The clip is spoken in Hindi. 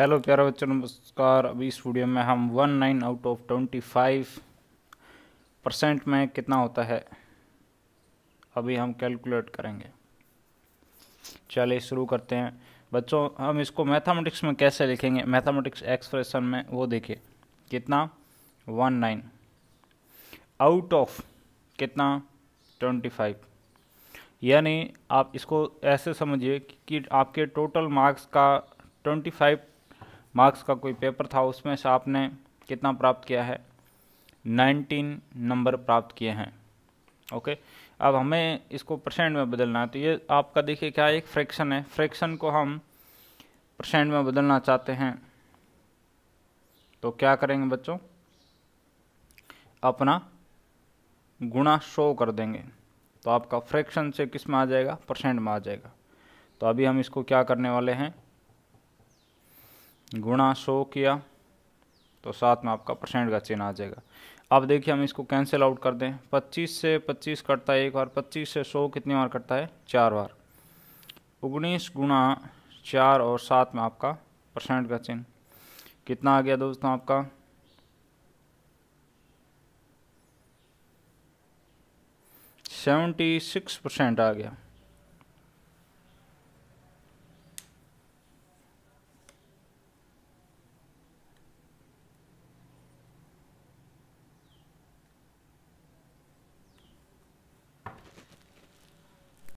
हेलो प्यारा बच्चों नमस्कार अभी इस वीडियो में हम one nine out of twenty five percent में कितना होता है अभी हम कैलकुलेट करेंगे चलिए शुरू करते हैं बच्चों हम इसको मैथमेटिक्स में कैसे लिखेंगे मैथमेटिक्स एक्सप्रेशन में वो देखिए कितना वन नाइन आउट ऑफ कितना ट्वेंटी फाइव यानी आप इसको ऐसे समझिए कि आपके टोटल मार्क्स का ट्वेंटी फाइव मार्क्स का कोई पेपर था उसमें से आपने कितना प्राप्त किया है नाइनटीन नंबर प्राप्त किए हैं ओके अब हमें इसको परसेंट में बदलना है तो ये आपका देखिए क्या एक फ्रैक्शन है फ्रैक्शन को हम परसेंट में बदलना चाहते हैं तो क्या करेंगे बच्चों अपना गुणा शो कर देंगे तो आपका फ्रैक्शन से किस में आ जाएगा परसेंट में आ जाएगा तो अभी हम इसको क्या करने वाले हैं गुणा सौ किया तो साथ में आपका परसेंट का चिन्ह आ जाएगा अब देखिए हम इसको कैंसिल आउट कर दें 25 से 25 कटता है एक बार 25 से 100 कितनी बार कटता है चार बार उन्नीस गुणा चार और साथ में आपका परसेंट का चिन्ह कितना आ गया दोस्तों आपका सेवेंटी सिक्स परसेंट आ गया